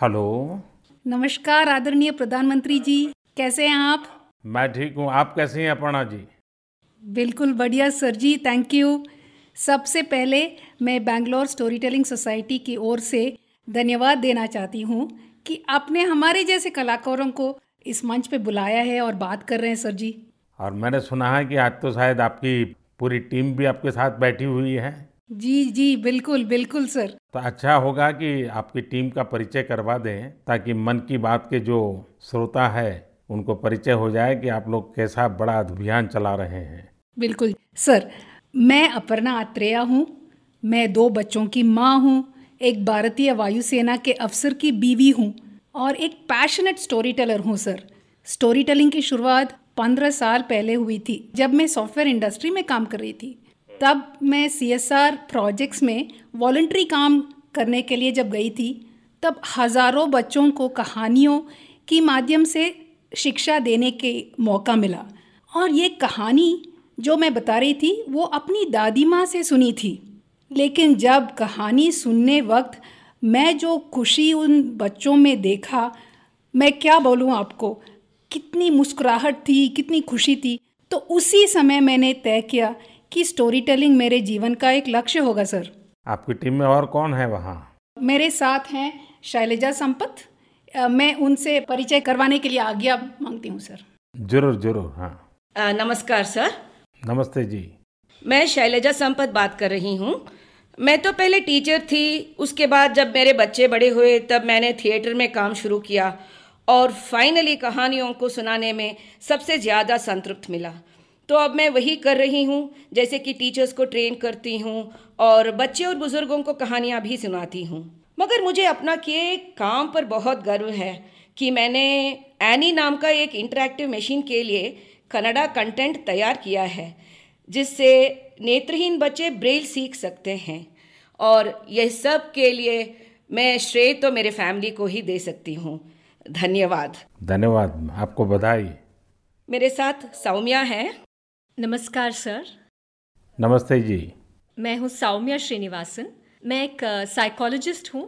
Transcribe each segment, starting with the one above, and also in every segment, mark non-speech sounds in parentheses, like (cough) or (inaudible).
Hello नमस्कार आदरणीय प्रधानमंत्री जी कैसे हैं आप मैं ठीक हूँ आप कैसे हैं अपर्णा जी बिल्कुल बढ़िया सर जी थैंक यू सबसे पहले मैं बैंगलोर स्टोरी टेलिंग सोसाइटी की ओर से धन्यवाद देना चाहती हूँ कि आपने हमारे जैसे कलाकारों को इस मंच पे बुलाया है और बात कर रहे हैं सर जी और मैंने सुना है कि आज तो शायद आपकी पूरी टीम भी आपके साथ बैठी हुई है जी जी बिल्कुल बिल्कुल सर तो अच्छा होगा कि आपकी टीम का परिचय करवा दें ताकि मन की बात के जो श्रोता है उनको परिचय हो जाए कि आप लोग कैसा बड़ा अभियान चला रहे हैं बिल्कुल सर मैं अपर्णा आत्रेया हूँ मैं दो बच्चों की माँ हूँ एक भारतीय वायुसेना के अफसर की बीवी हूँ और एक पैशनेट स्टोरी टेलर हूँ सर स्टोरी टेलिंग की शुरुआत पंद्रह साल पहले हुई थी जब मैं सॉफ्टवेयर इंडस्ट्री में काम कर रही थी तब मैं सी एस आर प्रोजेक्ट्स में वॉल्ट्री काम करने के लिए जब गई थी तब हज़ारों बच्चों को कहानियों के माध्यम से शिक्षा देने के मौका मिला और ये कहानी जो मैं बता रही थी वो अपनी दादी माँ से सुनी थी लेकिन जब कहानी सुनने वक्त मैं जो खुशी उन बच्चों में देखा मैं क्या बोलूँ आपको कितनी मुस्कुराहट थी कितनी खुशी थी तो उसी समय मैंने तय किया कि स्टोरी टेलिंग मेरे जीवन का एक लक्ष्य होगा सर आपकी टीम में और कौन है वहाँ मेरे साथ हैं शैलजा संपत मैं उनसे परिचय करवाने के लिए आज्ञा मांगती हूँ सर जरूर जरूर हाँ नमस्कार सर नमस्ते जी मैं शैलजा संपत बात कर रही हूँ मैं तो पहले टीचर थी उसके बाद जब मेरे बच्चे बड़े हुए तब मैंने थिएटर में काम शुरू किया और फाइनली कहानियों को सुनाने में सबसे ज़्यादा संतृप्त मिला तो अब मैं वही कर रही हूँ जैसे कि टीचर्स को ट्रेन करती हूँ और बच्चे और बुज़ुर्गों को कहानियाँ भी सुनाती हूँ मगर मुझे अपना किए काम पर बहुत गर्व है कि मैंने एनी नाम का एक इंटरेक्टिव मशीन के लिए कनाडा कंटेंट तैयार किया है जिससे नेत्रहीन बच्चे ब्रेल सीख सकते हैं और यह सब के लिए मैं श्रेय तो मेरे फैमिली को ही दे सकती हूँ धन्यवाद धन्यवाद आपको बधाई मेरे साथ सौम्या है नमस्कार सर नमस्ते जी मैं हूँ सौम्या श्रीनिवासन मैं एक साइकोलॉजिस्ट हूँ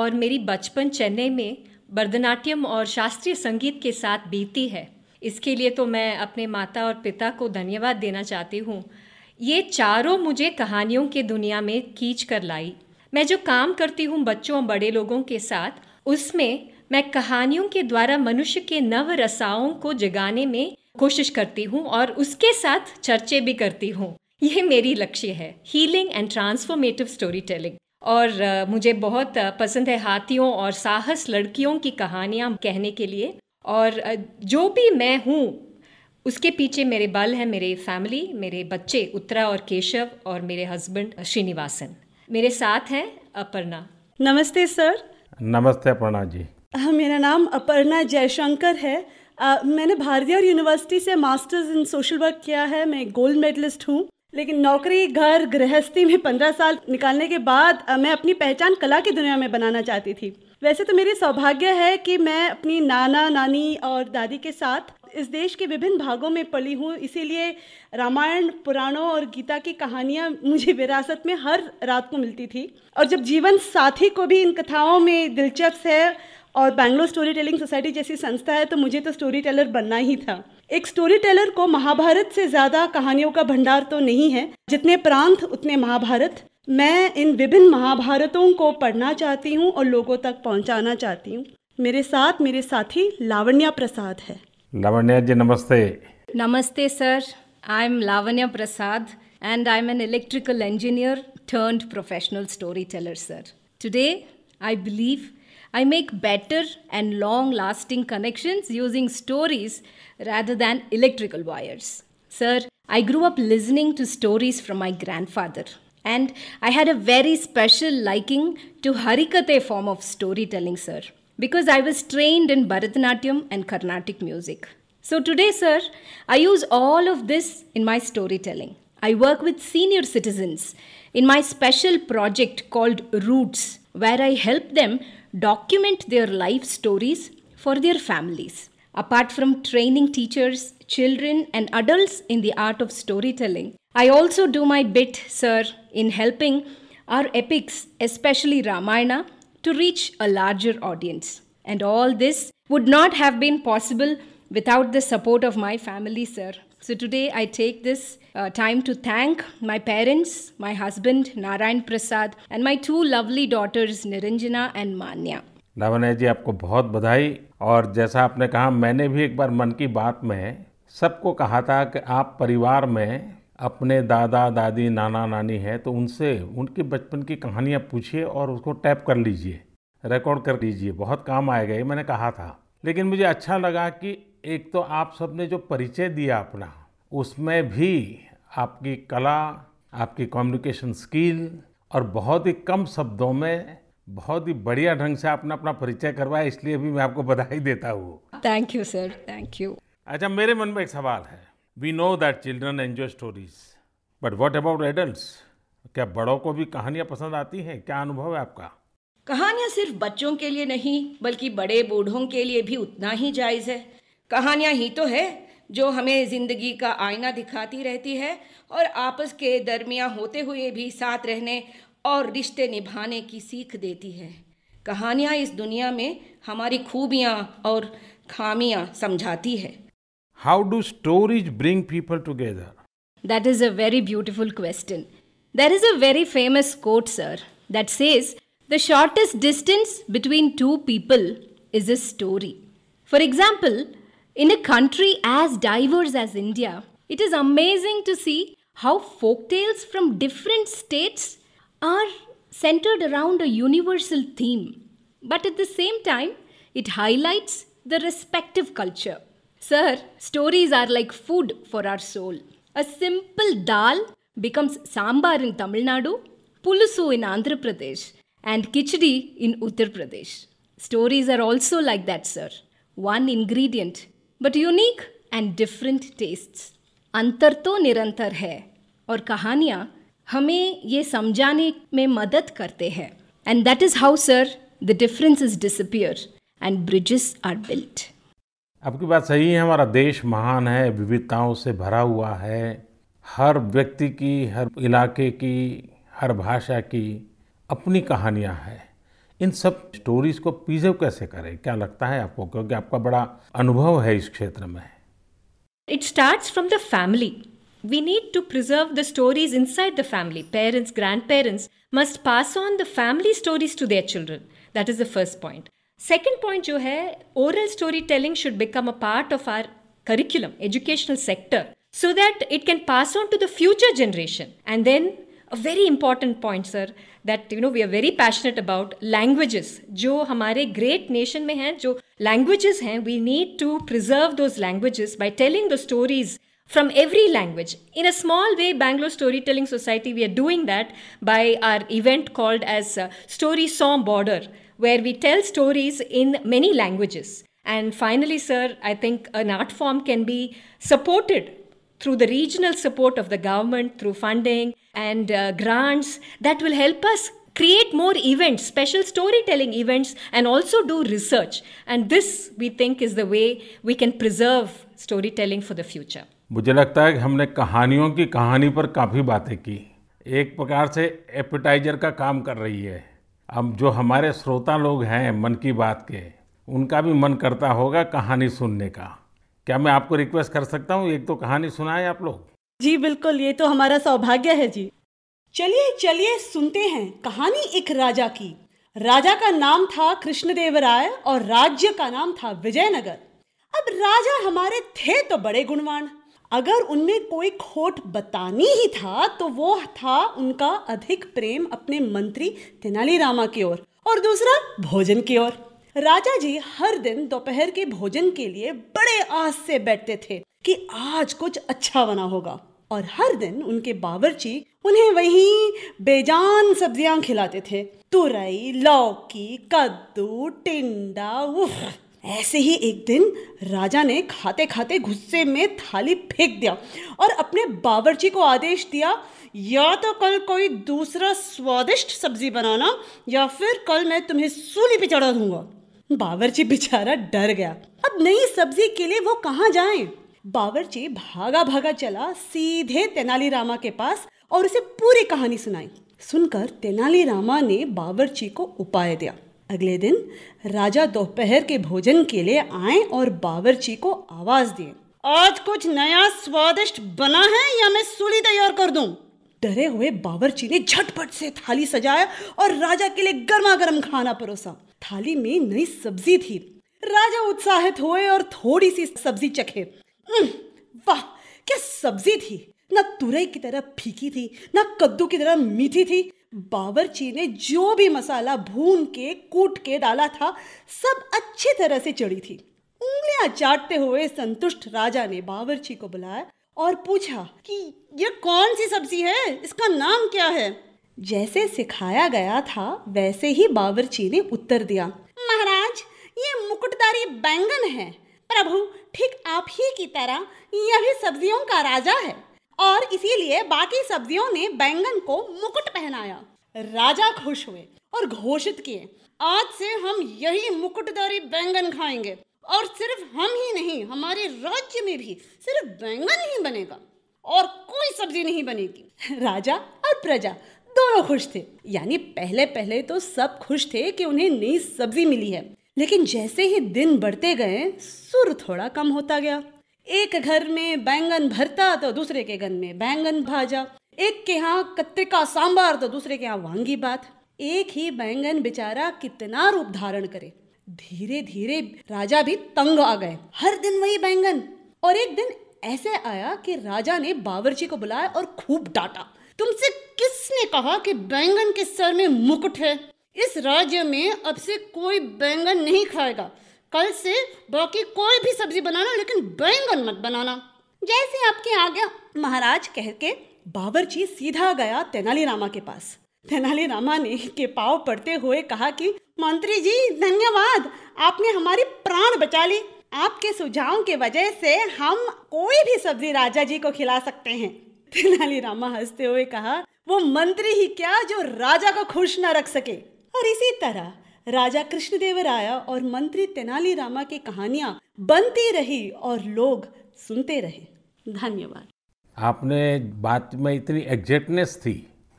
और मेरी बचपन चेन्नई में भरतनाट्यम और शास्त्रीय संगीत के साथ बीती है इसके लिए तो मैं अपने माता और पिता को धन्यवाद देना चाहती हूँ ये चारों मुझे कहानियों के दुनिया में खींच कर लाई मैं जो काम करती हूँ बच्चों और बड़े लोगों के साथ उसमें मैं कहानियों के द्वारा मनुष्य के नव रसाओं को जगाने में कोशिश करती हूँ और उसके साथ चर्चे भी करती हूँ ये मेरी लक्ष्य है healing and transformative story telling और मुझे बहुत पसंद है हाथियों और साहस लड़कियों की कहानियाँ कहने के लिए और जो भी मैं हूँ उसके पीछे मेरे बल हैं मेरे फैमिली मेरे बच्चे उत्तरा और केशव और मेरे हस्बैंड श्रीनिवासन मेरे साथ हैं अपर्णा नमस्ते सर नमस्ते अपर्णा जी मेरा नाम अपर्णा जयशंकर है मैंने भारतीय यूनिवर्सिटी से मास्टर्स इन सोशल वर्क किया है मैं गोल्ड मेडलिस्ट हूँ लेकिन नौकरी घर गृहस्थी में पंद्रह साल निकालने के बाद मैं अपनी पहचान कला की दुनिया में बनाना चाहती थी वैसे तो मेरी सौभाग्य है कि मैं अपनी नाना नानी और दादी के साथ इस देश के विभिन्न भागों में पली हूँ इसीलिए रामायण पुराणों और गीता की कहानियाँ मुझे विरासत में हर रात को मिलती थी और जब जीवन साथी को भी इन कथाओं में दिलचस्प है और बैंगलोर स्टोरी टेलिंग सोसाइटी जैसी संस्था है तो मुझे तो स्टोरी टेलर बनना ही था एक स्टोरी टेलर को महाभारत से ज़्यादा कहानियों का भंडार तो नहीं है जितने प्रांत उतने महाभारत मैं इन विभिन्न महाभारतों को पढ़ना चाहती हूँ और लोगों तक पहुँचाना चाहती हूँ मेरे साथ मेरे साथी लावण्या प्रसाद है लावण्या जी नमस्ते नमस्ते sir I am Lavanya Prasad and I am an electrical engineer turn professional story teller sir today I believe I make better and long lasting connections using stories rather than electrical wires. Sir, I grew up listening to stories from my grandfather, and I had a very special liking to Harikate form of storytelling, sir, because I was trained in Bharatanatyam and Carnatic music. So today, sir, I use all of this in my storytelling. I work with senior citizens in my special project called Roots, where I help them document their life stories for their families. Apart from training teachers, children, and adults in the art of storytelling, I also do my bit, sir, in helping our epics, especially Ramayana, to reach a larger audience. And all this would not have been possible without the support of my family, sir. So today I take this uh, time to thank my parents, my husband Narayan Prasad, and my two lovely daughters Niranjana and Manya. Navnay ji आपको बहुत बधाई और जैसा आपने कहा मैंने भी एक बार मन की बात में सबको कहा था कि आप परिवार में अपने दादा दादी नाना नानी हैं तो उनसे उनके बचपन की कहानियाँ पूछिए और उसको टैप कर लीजिए रिकॉर्ड कर लीजिए बहुत काम आएगा ये मैंने कहा था लेकिन मुझे अच्छा लगा कि एक तो आप सबने जो परिचय दिया अपना उसमें भी आपकी कला आपकी कम्युनिकेशन स्किल और बहुत ही कम शब्दों में बहुत ही बढ़िया ढंग से आपने अपना परिचय करवाया इसलिए भी मैं आपको बधाई देता हूँ thank you sir thank you अच्छा मेरे मन में एक सवाल है we know that children enjoy stories but what about adult क्या बड़ों को भी कहानियाँ पसंद आती हैं क्या अनुभव है आपका कहानियाँ सिर्फ बच्चों के लिए नहीं बल्कि बड़े बूढ़ों के लिए भी उतना ही जायज़ है कहानियाँ ही तो है जो हमें ज़िंदगी का आईना दिखाती रहती है और आपस के दरमिया होते हुए भी साथ रहने और रिश्ते निभाने की सीख देती है कहानियाँ इस दुनिया में हमारी खूबियाँ और खामियाँ समझाती है how do stories bring people together that is a very beautiful question there is a very famous quote sir that says the shortest distance between two people is a story for example In a country as diverse as India, it is amazing to see how folk tales from different states are centered around a universal theme, but at the same time, it highlights the respective culture. Sir, stories are like food for our soul. A simple dal becomes sambar in Tamil Nadu, pulusu in Andhra Pradesh, and kichdi in Uttar Pradesh. Stories are also like that, sir. One ingredient but unique and different tastes अंतर तो निरंतर है और कहानियाँ हमें ये समझाने में मदद करते हैं and that is how sir the difference is disappear and bridges are built आपकी बात सही है हमारा देश महान है विविधताओं से भरा हुआ है हर व्यक्ति की हर इलाके की हर भाषा की अपनी कहानियाँ हैं इन सब स्टोरीज को प्रिजर्व कैसे करें क्या लगता है आपको क्योंकि आपका बड़ा अनुभव है इस क्षेत्र में it start from the family we need to preserve the stories inside the family parents grandparents must pass on the family stories to their children that is the first point second point जो है oral story telling should become a part of our curriculum educational sector so that it can pass on to the future generation and then a very important point sir that you know we are very passionate about languages Jo hamare great nation hai, jo languages हैं we need to preserve those languages by telling the stories from every language. In a small way, Bangalore Storytelling Society, we are doing that by our event called as uh, Story Song Border, where we tell stories in many languages. And finally, sir, I think an art form can be supported through the regional support of the government, through funding, and uh, grants that will help us create more events, special storytelling events, and also do research. And this, we think, is the way we can preserve storytelling for the future. मुझे लगता है कि हमने कहानियों की कहानी पर काफ़ी बातें की एक प्रकार से एपेटाइजर का काम कर रही है अब जो हमारे श्रोता लोग हैं मन की बात के उनका भी मन करता होगा कहानी सुनने का क्या मैं आपको रिक्वेस्ट कर सकता हूँ एक तो कहानी सुनाएं आप लोग जी बिल्कुल ये तो हमारा सौभाग्य है जी चलिए चलिए सुनते हैं कहानी एक राजा की राजा का नाम था कृष्णदेव राय और राज्य का नाम था विजयनगर अब राजा हमारे थे तो बड़े गुणवान अगर उनमें कोई खोट बतानी ही था तो वो था उनका अधिक प्रेम अपने मंत्री तेनालीरामा की ओर और दूसरा भोजन की ओर राजा जी हर दिन दोपहर के भोजन के लिए बड़े आस से बैठते थे कि आज कुछ अच्छा बना होगा और हर दिन उनके बावर्ची उन्हें वही बेजान सब्जियां खिलाते थे तुरई लौकी कद्दू टिंडा उफ ऐसे ही एक दिन राजा ने खाते खाते गुस्से में थाली फेंक दिया और अपने बावर्ची को आदेश दिया या तो कल कोई दूसरा स्वादिष्ट सब्जी बनाना या फिर कल मैं तुम्हें सूली पे चढ़ा दूंगा बावरची बेचारा डर गया अब नई सब्जी के लिए वो कहाँ जाए बावरची भागा भागा चला सीधे तेनालीरामा के पास और उसे पूरी कहानी सुनाई सुनकर तेनालीरामा ने बावरची को उपाय दिया अगले दिन राजा दोपहर के भोजन के लिए आए और बावरची को आवाज दिए आज कुछ नया स्वादिष्ट बना है या मैं सूली तैयार कर दूं? डरे हुए बावरची ने झटपट से थाली सजाया और राजा के लिए गर्मा गर्म खाना परोसा थाली में नई सब्जी थी राजा उत्साहित हुए और थोड़ी सी सब्जी चखे वाह क्या सब्जी थी ना तुरई की तरह फीकी थी ना कद्दू की तरह मीठी थी बावरची ने जो भी मसाला भून के कूट के डाला था सब अच्छी तरह से चढ़ी थी उंगलियां चाटते हुए संतुष्ट राजा ने बावरची को बुलाया और पूछा कि यह कौन सी सब्जी है इसका नाम क्या है जैसे सिखाया गया था वैसे ही बावरची ने उत्तर दिया महाराज ये मुकुटदारी बैंगन है प्रभु ठीक आप ही की तरह यह भी सब्जियों का राजा है और इसीलिए बाकी सब्जियों ने बैंगन को मुकुट पहनाया राजा खुश हुए और घोषित किए आज से हम यही मुकुटदारी बैंगन खाएंगे और सिर्फ हम ही नहीं हमारे राज्य में भी सिर्फ बैंगन ही बनेगा और कोई सब्जी नहीं बनेगी (laughs) राजा और प्रजा दोनों खुश थे यानी पहले पहले तो सब खुश थे कि उन्हें नई सब्जी मिली है लेकिन जैसे ही दिन बढ़ते गए सुर थोड़ा कम होता गया एक घर में बैंगन भरता तो दूसरे के घर में बैंगन भाजा एक के यहाँ कत्रिका सांबार तो दूसरे के यहाँ वांगी बात एक ही बैंगन बेचारा कितना रूप धारण करे धीरे धीरे राजा भी तंग आ गए हर दिन वही बैंगन और एक दिन ऐसे आया कि राजा ने बावरची को बुलाया और खूब डांटा तुमसे किसने कहा कि बैंगन के सर में मुकुट है इस राज्य में अब से कोई बैंगन नहीं खाएगा कल से बाकी कोई भी सब्जी बनाना लेकिन बैंगन मत बनाना जैसे आपके आगे महाराज कह के बावरची सीधा गया तेनालीरामा के पास तेनालीरामा ने के पाव पड़ते हुए कहा कि मंत्री जी धन्यवाद आपने हमारी प्राण बचा ली आपके सुझाव के वजह से हम कोई भी सब्जी राजा जी को खिला सकते हैं तेनाली रामा हंसते हुए कहा वो मंत्री ही क्या जो राजा को खुश ना रख सके और इसी तरह राजा कृष्णदेव राय और मंत्री तेनाली रामा की कहानियाँ बनती रही और लोग सुनते रहे धन्यवाद आपने बात में इतनी एग्जैक्टनेस थी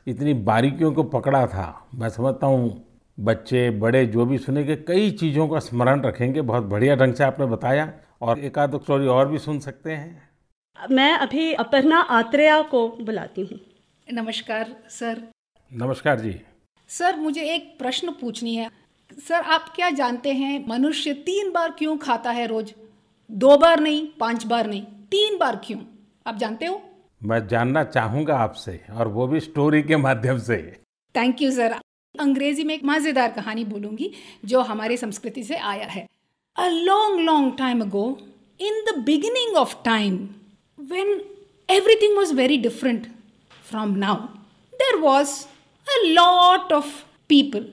इतनी बारीकियों को पकड़ा था मैं समझता हूँ बच्चे बड़े जो भी सुनेंगे कई चीज़ों का स्मरण रखेंगे बहुत बढ़िया ढंग से आपने बताया और एक आध स्टोरी और भी सुन सकते हैं मैं अभी अपर्णा आत्रेया को बुलाती हूँ नमस्कार सर नमस्कार जी सर मुझे एक प्रश्न पूछनी है सर आप क्या जानते हैं मनुष्य तीन बार क्यों खाता है रोज दो बार नहीं पांच बार नहीं तीन बार क्यों आप जानते हो मैं जानना चाहूंगा आपसे और वो भी स्टोरी के माध्यम से थैंक यू सर अंग्रेजी में एक मज़ेदार कहानी बोलूंगी जो हमारी संस्कृति से आया है a long long time ago in the beginning of time when everything was very different from now, there was a lot of people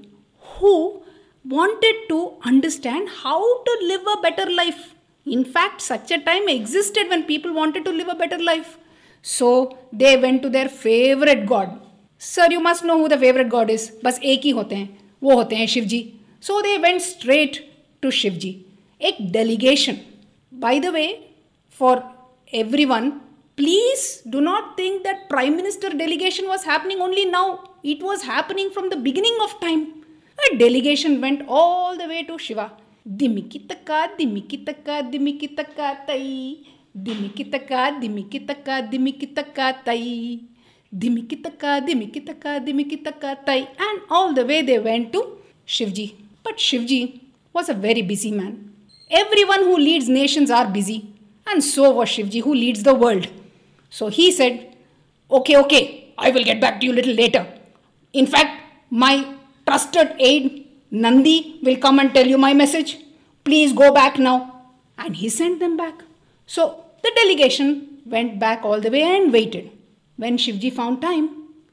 who wanted to understand how to live a better life. In fact, such a time existed when people wanted to live a better life. So they went to their favorite god. Sir, you must know who the favorite god is. Bas एक ही होते हैं वो होते हैं Shiv ji so they went straight to Shiv ji एक delegation by everyone, please do not think that Prime Minister delegation was happening only now. It was happening from the beginning of time. A delegation went all the way to Shiva. Dimikitaka, dimikitaka, dimikitaka, tai. Dimikitaka, dimikitaka, dimikitaka, tai. Dimikitaka, dimikitaka, dimikitaka, tai. And all the way they went to Shivji. But Shivji was a very busy man. Everyone who leads nations are busy and so was Shivji, who leads the world. So he said, Okay, okay, I will get back to you little later. In fact, my trusted aide Nandi will come and tell you my message. Please go back now. And he sent them back. So the delegation went back all the way and waited. When Shivji found time,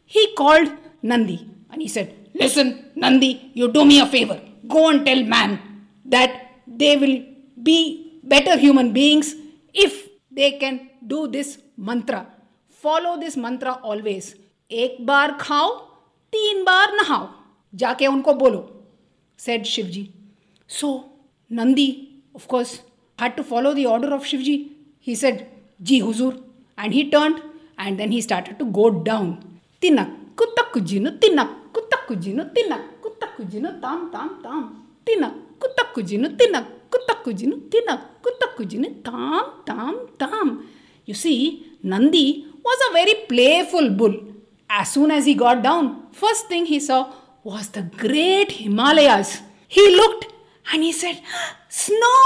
he called Nandi and he said, Listen, Nandi, you do me a favor. Go and tell man that they will be better human beings if they can do this mantra follow this mantra always एक बार खाओ तीन बार नहाओ जाके उनको बोलो said Shiv ji so Nandi of course had to follow the order of Shiv ji he said जी हुजूर and he turn and then he started to go down तिनक तक जिनु तिनक तक जिनु तिनक तक जिनु ताम ताम ताम तिनक तक जिनु तिनक kustakujinu, tinakkutakujinu, tam, tam, tam. You see, Nandi was a very playful bull. As soon as he got down, first thing he saw was the great Himalayas. He looked and he said, Snow!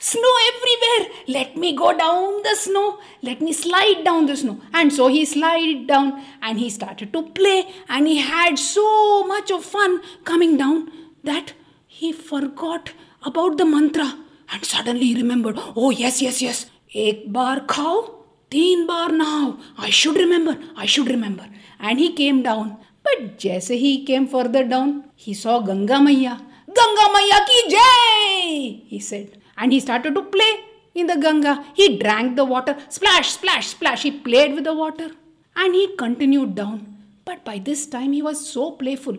Snow everywhere! Let me go down the snow! Let me slide down the snow! And so he slid down and he started to play and he had so much of fun coming down that he forgot about the mantra and suddenly he remembered, oh yes, yes, yes, ek bar khao, teen bar now. I should remember, I should remember. And he came down. But jaise he came further down, he saw Ganga Maya. Ganga Maya ki jai, he said. And he started to play in the Ganga. He drank the water, splash, splash, splash. He played with the water. And he continued down. But by this time he was so playful.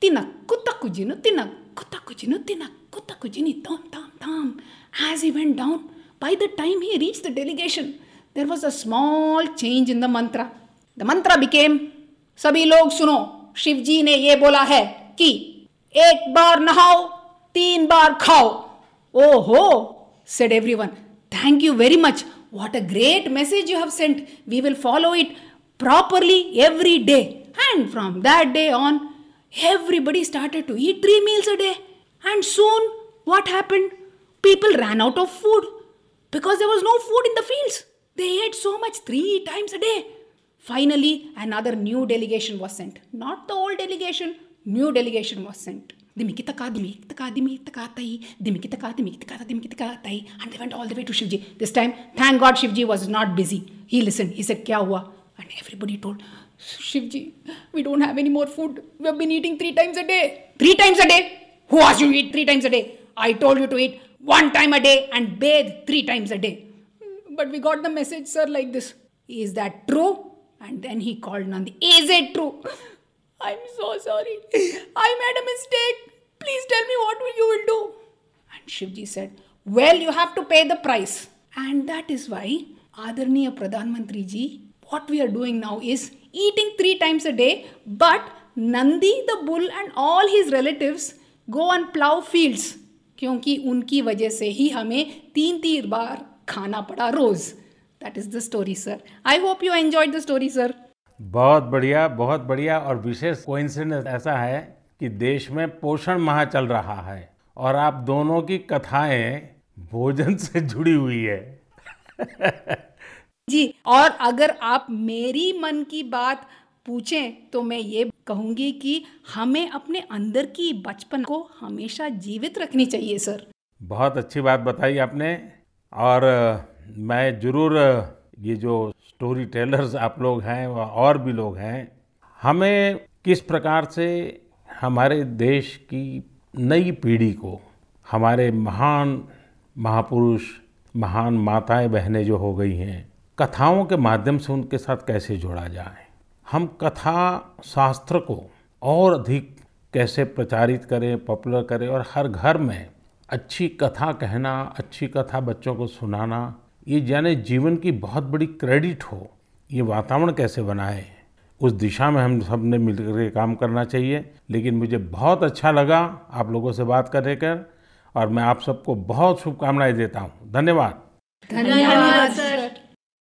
Tinakku takku jinu, tinakku takku jinu, tinakku. Kutakujini, tom, tom, tom. As he went down, by the time he reached the delegation, there was a small change in the mantra. The mantra became, सभी लोग सुनो शिव जी ने ये बोला है कि एक बार नहाओ तीन बार खाओ ओ हो said everyone thank you very much what a great message you have sent we will follow it properly every day and from that day on everybody started to eat three meals a day. And soon, what happened? People ran out of food because there was no food in the fields. They ate so much three times a day. Finally, another new delegation was sent. Not the old delegation, new delegation was sent. Dimikitaka, dimikitaka, dimikitakatai, dimikitaka, dimikitaka, dimikitakatai. And they went all the way to Shivji. This time, thank God Shivji was not busy. He listened. He said, Kya hua? And everybody told, Shivji, we don't have any more food. We have been eating three times a day. Three times a day? Who asked you to eat three times a day? I told you to eat one time a day and bathe three times a day. But we got the message, sir, like this Is that true? And then he called Nandi, Is it true? (laughs) I'm so sorry. I made a mistake. Please tell me what will you will do. And Shivji said, Well, you have to pay the price. And that is why Adarniya Pradhan Mantri ji, what we are doing now is eating three times a day, but Nandi the bull and all his relatives go and plough fields क्योंकि उनकी वजह से ही हमें तीन तीन बार खाना पड़ा रोज़ that is the story sir I hope you enjoy the story sir बहुत बढ़िया बहुत बढ़िया और विशेष कोइंसिडेंस ऐसा है कि देश में पोषण माह चल रहा है और आप दोनों की कथाएं भोजन से जुड़ी हुई है (laughs) जी और अगर आप मेरी मन की बात पूछें तो मैं ये कहूंगी कि हमें अपने अंदर की बचपन को हमेशा जीवित रखनी चाहिए सर बहुत अच्छी बात बताई आपने और मैं ज़रूर ये जो स्टोरी टेलर्स आप लोग हैं और भी लोग हैं हमें किस प्रकार से हमारे देश की नई पीढ़ी को हमारे महान महापुरुष महान माताएं बहनें जो हो गई हैं कथाओं के माध्यम से उनके साथ कैसे जोड़ा जाए हम कथा शास्त्र को और अधिक कैसे प्रचारित करें पॉपुलर करें और हर घर में अच्छी कथा कहना अच्छी कथा बच्चों को सुनाना ये जाने जीवन की बहुत बड़ी क्रेडिट हो ये वातावरण कैसे बनाए उस दिशा में हम सब ने मिल के काम करना चाहिए लेकिन मुझे बहुत अच्छा लगा आप लोगों से बात करने कर और मैं आप सबको बहुत शुभकामनाएं देता हूँ धन्यवाद धन्यवाद